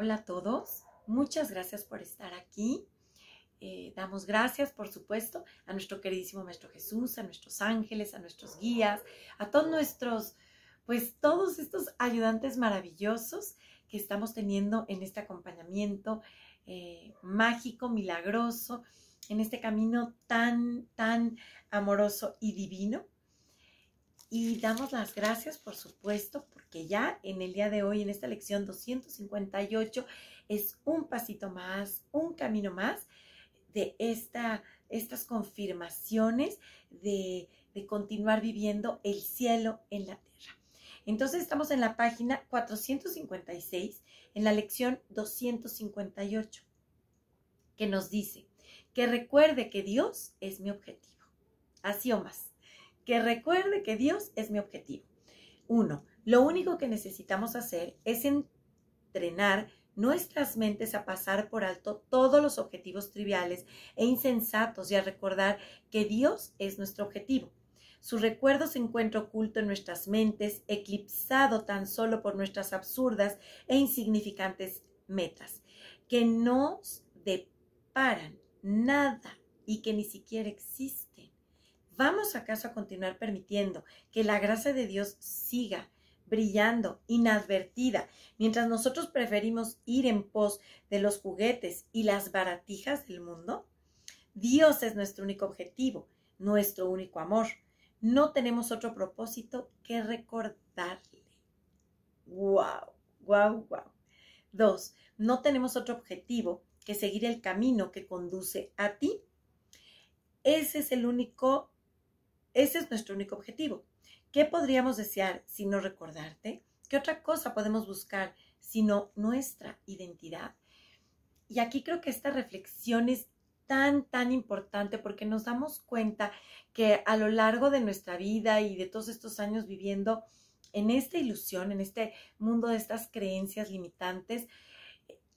Hola a todos, muchas gracias por estar aquí. Eh, damos gracias, por supuesto, a nuestro queridísimo Maestro Jesús, a nuestros ángeles, a nuestros guías, a todos nuestros, pues todos estos ayudantes maravillosos que estamos teniendo en este acompañamiento eh, mágico, milagroso, en este camino tan, tan amoroso y divino. Y damos las gracias, por supuesto, que ya en el día de hoy, en esta lección 258, es un pasito más, un camino más de esta, estas confirmaciones de, de continuar viviendo el cielo en la tierra. Entonces estamos en la página 456, en la lección 258, que nos dice que recuerde que Dios es mi objetivo. Así o más, que recuerde que Dios es mi objetivo. Uno, lo único que necesitamos hacer es entrenar nuestras mentes a pasar por alto todos los objetivos triviales e insensatos y a recordar que Dios es nuestro objetivo. Su recuerdo se encuentra oculto en nuestras mentes, eclipsado tan solo por nuestras absurdas e insignificantes metas, que nos deparan nada y que ni siquiera existen. ¿Vamos acaso a continuar permitiendo que la gracia de Dios siga brillando, inadvertida, mientras nosotros preferimos ir en pos de los juguetes y las baratijas del mundo? Dios es nuestro único objetivo, nuestro único amor. No tenemos otro propósito que recordarle. ¡Guau! ¡Guau! ¡Guau! Dos, no tenemos otro objetivo que seguir el camino que conduce a ti. Ese es el único ese es nuestro único objetivo. ¿Qué podríamos desear si no recordarte? ¿Qué otra cosa podemos buscar si no nuestra identidad? Y aquí creo que esta reflexión es tan, tan importante porque nos damos cuenta que a lo largo de nuestra vida y de todos estos años viviendo en esta ilusión, en este mundo de estas creencias limitantes,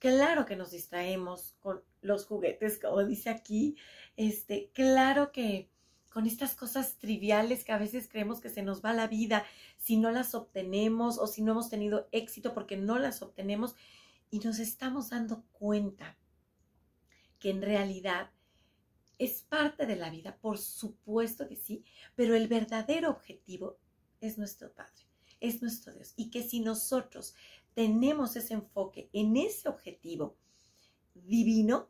claro que nos distraemos con los juguetes, como dice aquí, este, claro que con estas cosas triviales que a veces creemos que se nos va la vida si no las obtenemos o si no hemos tenido éxito porque no las obtenemos y nos estamos dando cuenta que en realidad es parte de la vida, por supuesto que sí, pero el verdadero objetivo es nuestro Padre, es nuestro Dios. Y que si nosotros tenemos ese enfoque en ese objetivo divino,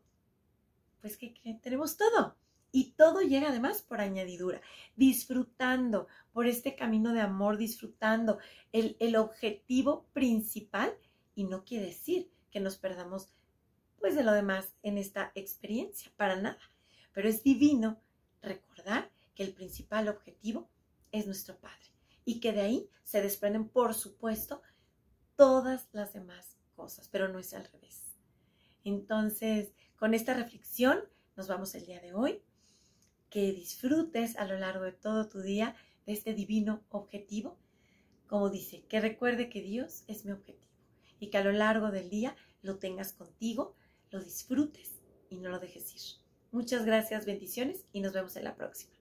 pues que, tenemos todo. Y todo llega además por añadidura, disfrutando por este camino de amor, disfrutando el, objetivo principal y no quiere decir que nos perdamos pues de lo demás en esta experiencia, para nada. Pero es divino recordar que el principal objetivo es nuestro Padre y que de ahí se desprenden, por supuesto, todas las demás cosas, pero no es al revés. Entonces, con esta reflexión nos vamos el día de hoy que disfrutes a lo largo de todo tu día de este divino objetivo. Como dice, que recuerde que Dios es mi objetivo y que a lo largo del día lo tengas contigo, lo disfrutes y no lo dejes ir. Muchas gracias, bendiciones y nos vemos en la próxima.